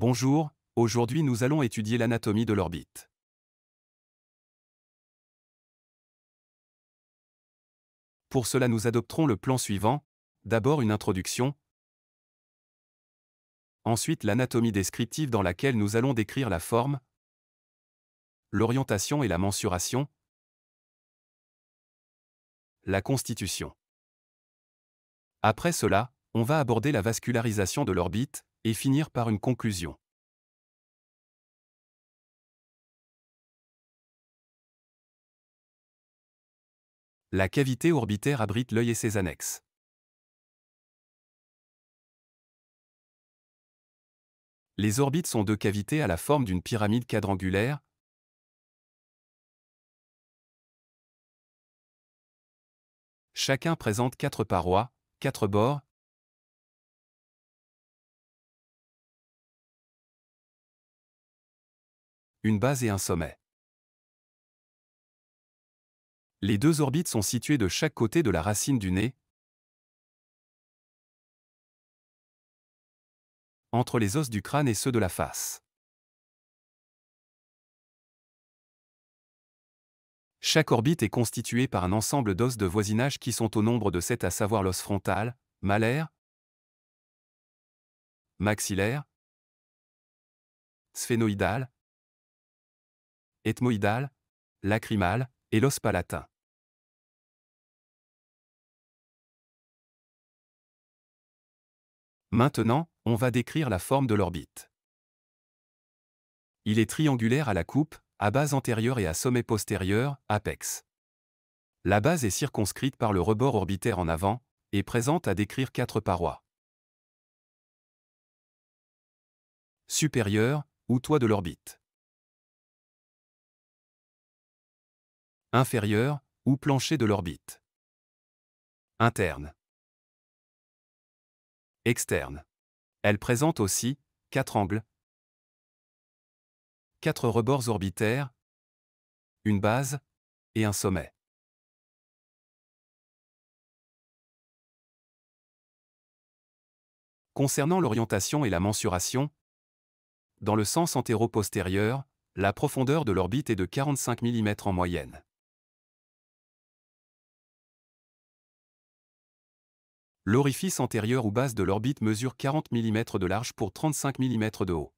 Bonjour, aujourd'hui nous allons étudier l'anatomie de l'orbite. Pour cela nous adopterons le plan suivant, d'abord une introduction, ensuite l'anatomie descriptive dans laquelle nous allons décrire la forme, l'orientation et la mensuration, la constitution. Après cela, on va aborder la vascularisation de l'orbite, et finir par une conclusion. La cavité orbitaire abrite l'œil et ses annexes. Les orbites sont deux cavités à la forme d'une pyramide quadrangulaire. Chacun présente quatre parois, quatre bords, une base et un sommet. Les deux orbites sont situées de chaque côté de la racine du nez, entre les os du crâne et ceux de la face. Chaque orbite est constituée par un ensemble d'os de voisinage qui sont au nombre de sept à savoir l'os frontal, malaire, maxillaire, sphénoïdal, ethmoïdale, lacrymale et l'os palatin. Maintenant, on va décrire la forme de l'orbite. Il est triangulaire à la coupe, à base antérieure et à sommet postérieur, apex. La base est circonscrite par le rebord orbitaire en avant et présente à décrire quatre parois. Supérieur, ou toit de l'orbite. inférieure ou plancher de l'orbite. Interne. Externe. Elle présente aussi quatre angles, quatre rebords orbitaires, une base et un sommet. Concernant l'orientation et la mensuration, dans le sens antéro-postérieur, la profondeur de l'orbite est de 45 mm en moyenne. L'orifice antérieur ou base de l'orbite mesure 40 mm de large pour 35 mm de haut.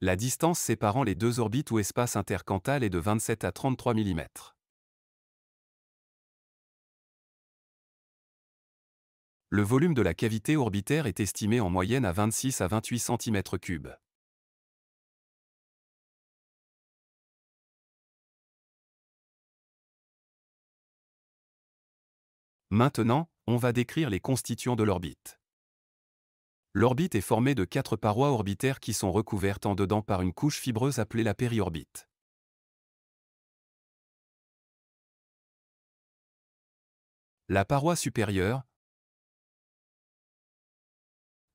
La distance séparant les deux orbites ou espace intercantal est de 27 à 33 mm. Le volume de la cavité orbitaire est estimé en moyenne à 26 à 28 cm3. Maintenant, on va décrire les constituants de l'orbite. L'orbite est formée de quatre parois orbitaires qui sont recouvertes en dedans par une couche fibreuse appelée la périorbite. La paroi supérieure,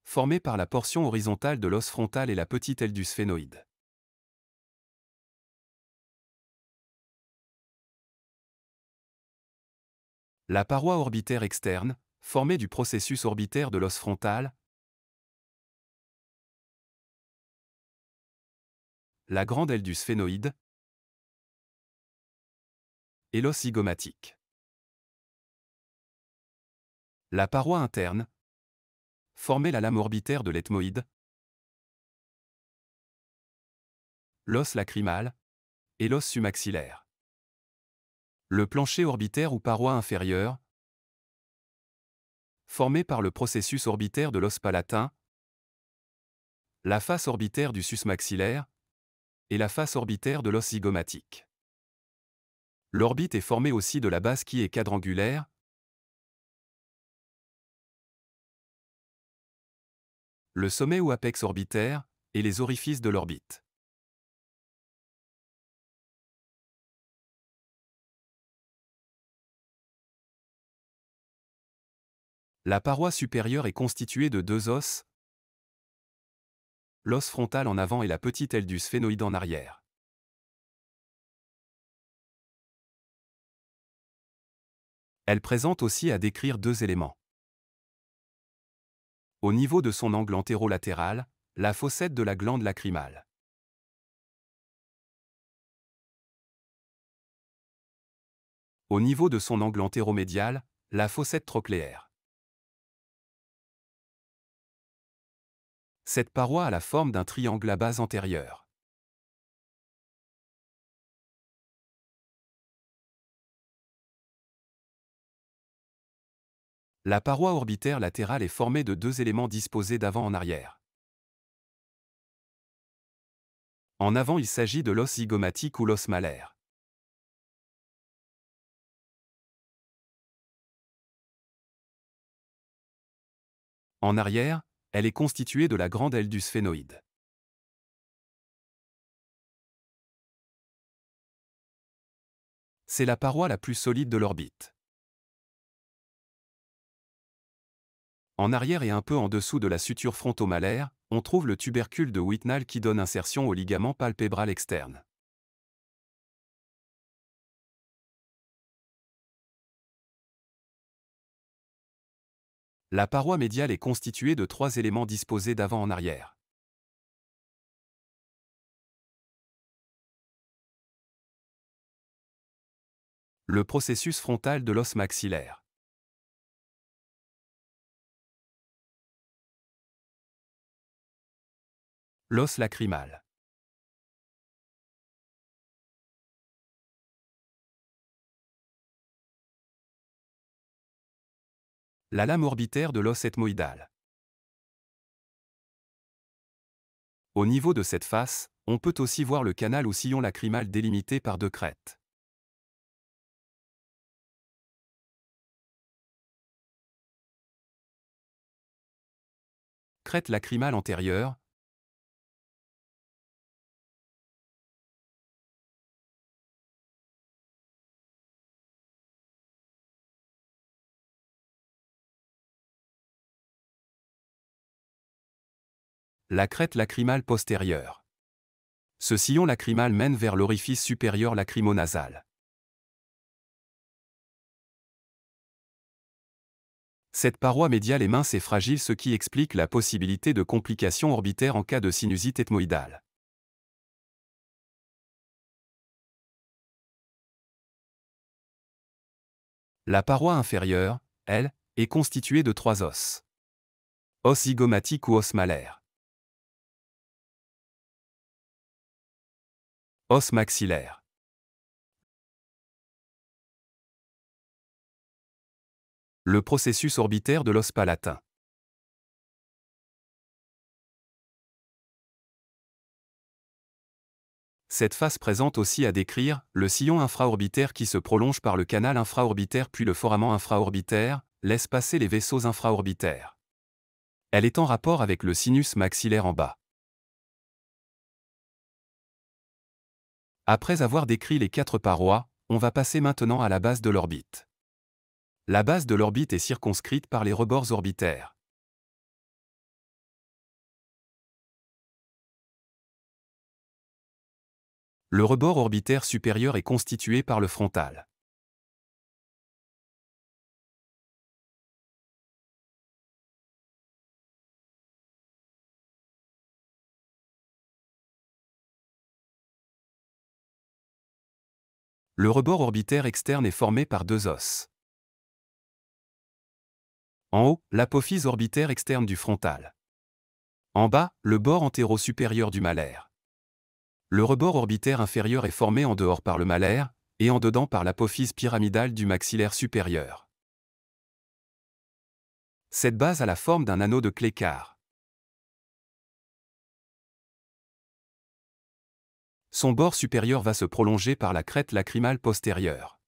formée par la portion horizontale de l'os frontal et la petite aile du sphénoïde. La paroi orbitaire externe, formée du processus orbitaire de l'os frontal. La grande aile du sphénoïde. Et l'os zygomatique. La paroi interne, formée la lame orbitaire de l'ethmoïde. L'os lacrymal et l'os sumaxillaire. Le plancher orbitaire ou paroi inférieure, formé par le processus orbitaire de l'os palatin, la face orbitaire du sus maxillaire et la face orbitaire de l'os zygomatique. L'orbite est formée aussi de la base qui est quadrangulaire, le sommet ou apex orbitaire et les orifices de l'orbite. La paroi supérieure est constituée de deux os, l'os frontal en avant et la petite aile du sphénoïde en arrière. Elle présente aussi à décrire deux éléments. Au niveau de son angle antérolatéral, la fossette de la glande lacrymale. Au niveau de son angle antéromédial, la fossette trochléaire. cette paroi a la forme d'un triangle à base antérieure. La paroi orbitaire latérale est formée de deux éléments disposés d'avant en arrière. En avant, il s'agit de l'os zygomatique ou l'os malaire. En arrière, elle est constituée de la grande aile du sphénoïde. C'est la paroi la plus solide de l'orbite. En arrière et un peu en dessous de la suture frontomalaire, on trouve le tubercule de Whitnall qui donne insertion au ligament palpébral externe. La paroi médiale est constituée de trois éléments disposés d'avant en arrière. Le processus frontal de l'os maxillaire. L'os lacrymal. la lame orbitaire de l'os ethmoïdal. Au niveau de cette face, on peut aussi voir le canal ou sillon lacrymal délimité par deux crêtes. Crête lacrymale antérieure, la crête lacrymale postérieure. Ce sillon lacrymal mène vers l'orifice supérieur lacrymonasal. Cette paroi médiale est mince et fragile ce qui explique la possibilité de complications orbitaires en cas de sinusite ethmoïdale. La paroi inférieure, elle, est constituée de trois os. Os zygomatique ou os malaire. Os maxillaire. Le processus orbitaire de l'os palatin. Cette face présente aussi à décrire le sillon infraorbitaire qui se prolonge par le canal infraorbitaire puis le foramen infraorbitaire, laisse passer les vaisseaux infraorbitaires. Elle est en rapport avec le sinus maxillaire en bas. Après avoir décrit les quatre parois, on va passer maintenant à la base de l'orbite. La base de l'orbite est circonscrite par les rebords orbitaires. Le rebord orbitaire supérieur est constitué par le frontal. Le rebord orbitaire externe est formé par deux os. En haut, l'apophyse orbitaire externe du frontal. En bas, le bord antéro-supérieur du malaire. Le rebord orbitaire inférieur est formé en dehors par le malaire, et en dedans par l'apophyse pyramidale du maxillaire supérieur. Cette base a la forme d'un anneau de clécart. son bord supérieur va se prolonger par la crête lacrymale postérieure.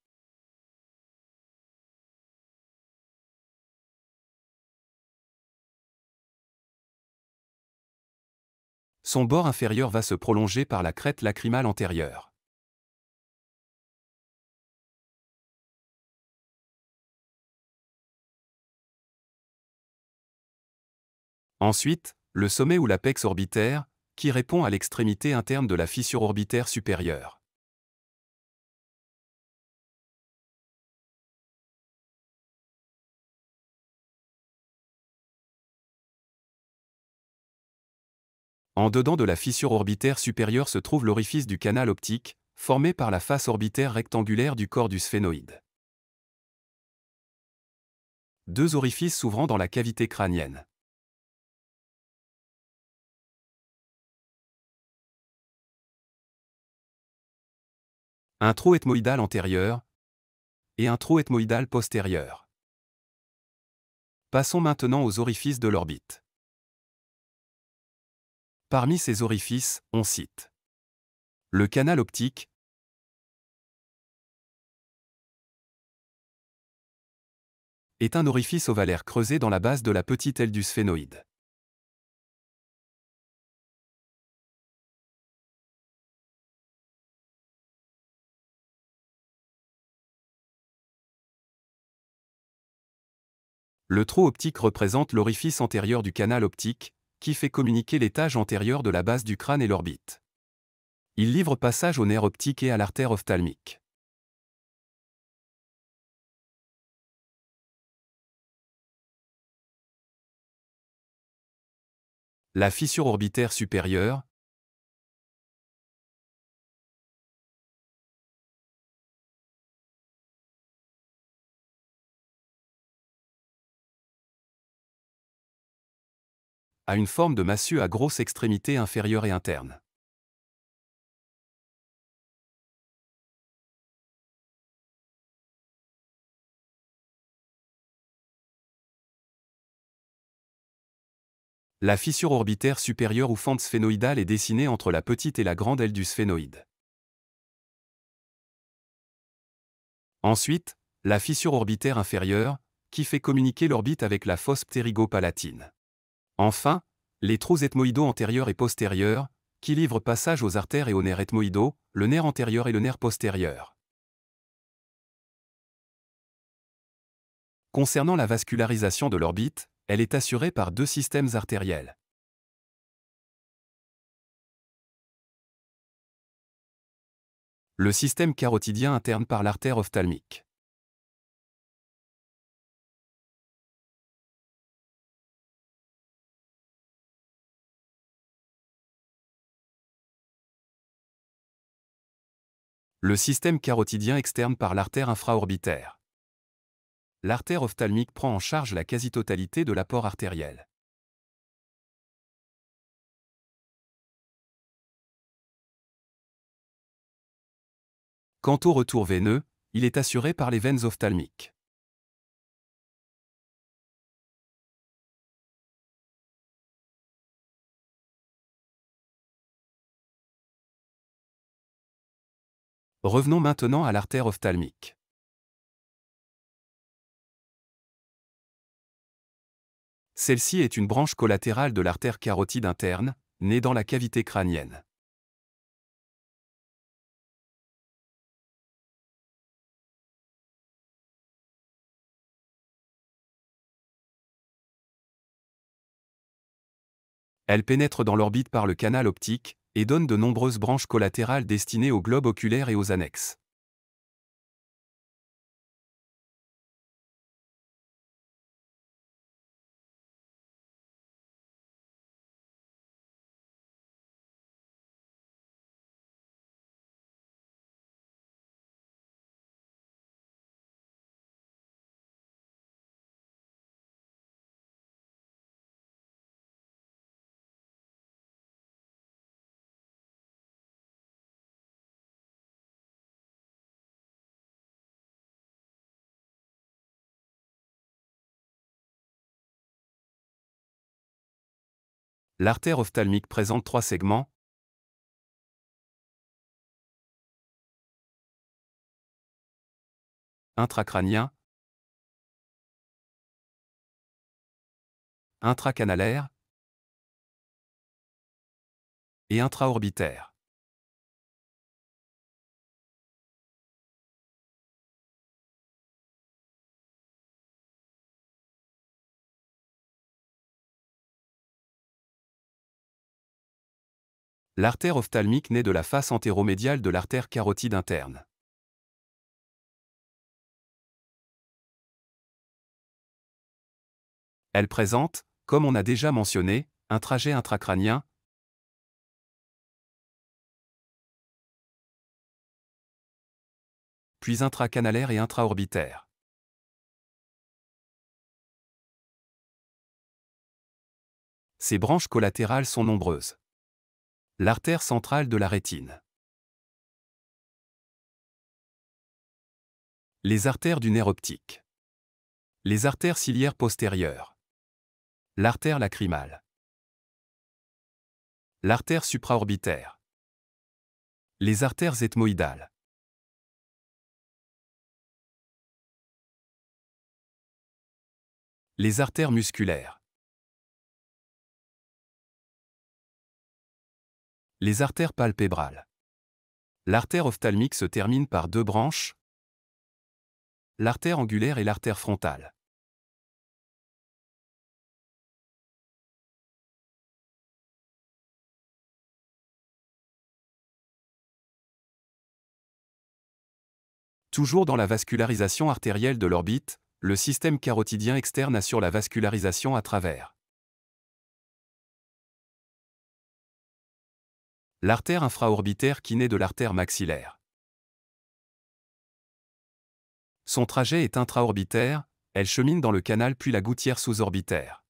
Son bord inférieur va se prolonger par la crête lacrymale antérieure. Ensuite, le sommet ou l'apex orbitaire, qui répond à l'extrémité interne de la fissure orbitaire supérieure. En dedans de la fissure orbitaire supérieure se trouve l'orifice du canal optique, formé par la face orbitaire rectangulaire du corps du sphénoïde. Deux orifices s'ouvrant dans la cavité crânienne. un trou ethmoïdal antérieur et un trou ethmoïdal postérieur. Passons maintenant aux orifices de l'orbite. Parmi ces orifices, on cite le canal optique, est un orifice ovalaire creusé dans la base de la petite aile du sphénoïde. Le trou optique représente l'orifice antérieur du canal optique, qui fait communiquer l'étage antérieur de la base du crâne et l'orbite. Il livre passage au nerf optique et à l'artère ophtalmique. La fissure orbitaire supérieure, à une forme de massue à grosse extrémité inférieure et interne. La fissure orbitaire supérieure ou fente sphénoïdale est dessinée entre la petite et la grande aile du sphénoïde. Ensuite, la fissure orbitaire inférieure, qui fait communiquer l'orbite avec la fosse ptérigopalatine Enfin, les trous ethmoïdaux antérieurs et postérieurs, qui livrent passage aux artères et aux nerfs ethmoïdaux, le nerf antérieur et le nerf postérieur. Concernant la vascularisation de l'orbite, elle est assurée par deux systèmes artériels. Le système carotidien interne par l'artère ophtalmique. le système carotidien externe par l'artère infraorbitaire. L'artère ophtalmique prend en charge la quasi-totalité de l'apport artériel. Quant au retour veineux, il est assuré par les veines ophtalmiques. Revenons maintenant à l'artère ophtalmique. Celle-ci est une branche collatérale de l'artère carotide interne, née dans la cavité crânienne. Elle pénètre dans l'orbite par le canal optique, et donne de nombreuses branches collatérales destinées au globe oculaire et aux annexes. l'artère ophtalmique présente trois segments. Intracrânien. Intracanalaire. Et intraorbitaire. l'artère ophtalmique naît de la face antéromédiale de l'artère carotide interne. Elle présente, comme on a déjà mentionné, un trajet intracrânien, puis intracanalaire et intraorbitaire. Ses branches collatérales sont nombreuses l'artère centrale de la rétine. Les artères du nerf optique. Les artères ciliaires postérieures. L'artère lacrymale. L'artère supraorbitaire. Les artères ethmoïdales. Les artères musculaires. Les artères palpébrales. L'artère ophtalmique se termine par deux branches, l'artère angulaire et l'artère frontale. Toujours dans la vascularisation artérielle de l'orbite, le système carotidien externe assure la vascularisation à travers l'artère infraorbitaire qui naît de l'artère maxillaire. Son trajet est intraorbitaire, elle chemine dans le canal puis la gouttière sous-orbitaire.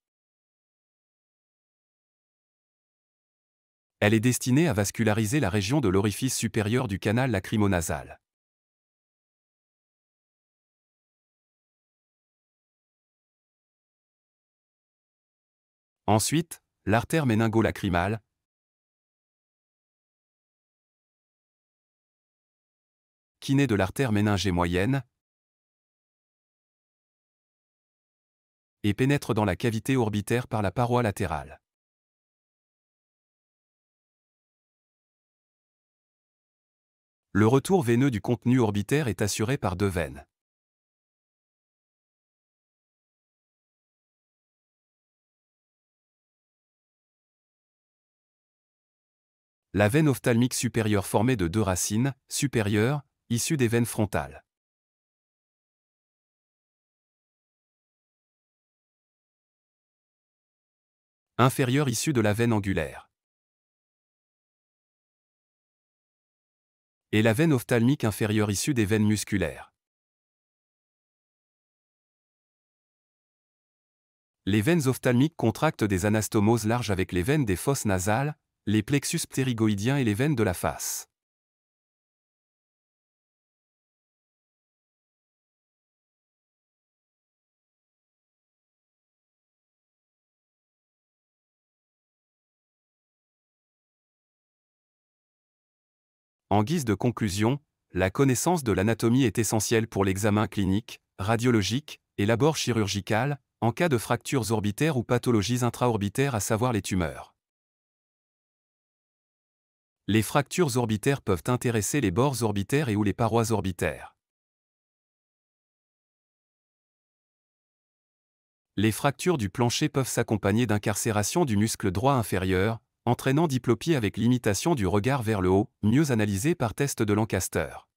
Elle est destinée à vasculariser la région de l'orifice supérieur du canal lacrymonasal. Ensuite, l'artère méningo-lacrymale, qui naît de l'artère méningée moyenne et pénètre dans la cavité orbitaire par la paroi latérale. Le retour veineux du contenu orbitaire est assuré par deux veines. La veine ophtalmique supérieure formée de deux racines, supérieure, Issue des veines frontales. Inférieure issue de la veine angulaire. Et la veine ophtalmique inférieure issue des veines musculaires. Les veines ophtalmiques contractent des anastomoses larges avec les veines des fosses nasales, les plexus ptérygoïdiens et les veines de la face. En guise de conclusion, la connaissance de l'anatomie est essentielle pour l'examen clinique, radiologique et l'abord chirurgical, en cas de fractures orbitaires ou pathologies intraorbitaires, à savoir les tumeurs. Les fractures orbitaires peuvent intéresser les bords orbitaires et ou les parois orbitaires. Les fractures du plancher peuvent s'accompagner d'incarcération du muscle droit inférieur, entraînant diplopie avec limitation du regard vers le haut, mieux analysé par test de Lancaster.